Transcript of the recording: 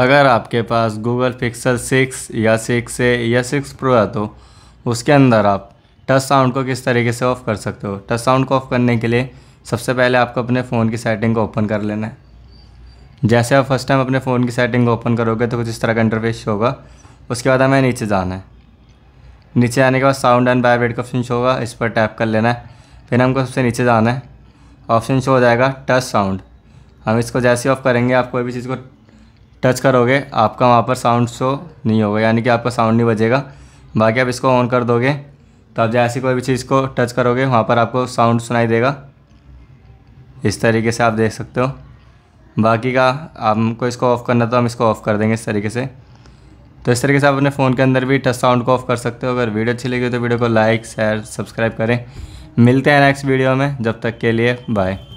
अगर आपके पास गूगल पिक्सल सिक्स या सिक्स ए या सिक्स प्रो है तो उसके अंदर आप टच साउंड को किस तरीके से ऑफ़ कर सकते हो टच साउंड को ऑफ़ करने के लिए सबसे पहले आपको अपने फ़ोन की सेटिंग को ओपन कर लेना है जैसे आप फर्स्ट टाइम अपने फ़ोन की सेटिंग को ओपन करोगे तो कुछ इस तरह का इंटरफेस होगा उसके बाद हमें नीचे जाना है नीचे आने के बाद साउंड एंड वाइब्रेट का ऑप्शन शो होगा इस पर टैप कर लेना है फिर हमको सबसे नीचे जाना है ऑप्शन शो हो जाएगा टच साउंड हम इसको जैसे ऑफ़ करेंगे आप कोई भी चीज़ को टच करोगे आपका वहाँ पर साउंड शो नहीं होगा यानी कि आपका साउंड नहीं बजेगा बाकी आप इसको ऑन कर दोगे तो आप जैसे कोई भी चीज़ को टच करोगे वहाँ पर आपको साउंड सुनाई देगा इस तरीके से आप देख सकते हो बाकी का हमको इसको ऑफ़ करना तो हम इसको ऑफ़ कर देंगे इस तरीके से तो इस तरीके से आप अपने फ़ोन के अंदर भी टच साउंड को ऑफ़ कर सकते हो अगर वीडियो अच्छी लगी तो वीडियो को लाइक शेयर सब्सक्राइब करें मिलते हैं नेक्स्ट वीडियो में जब तक के लिए बाय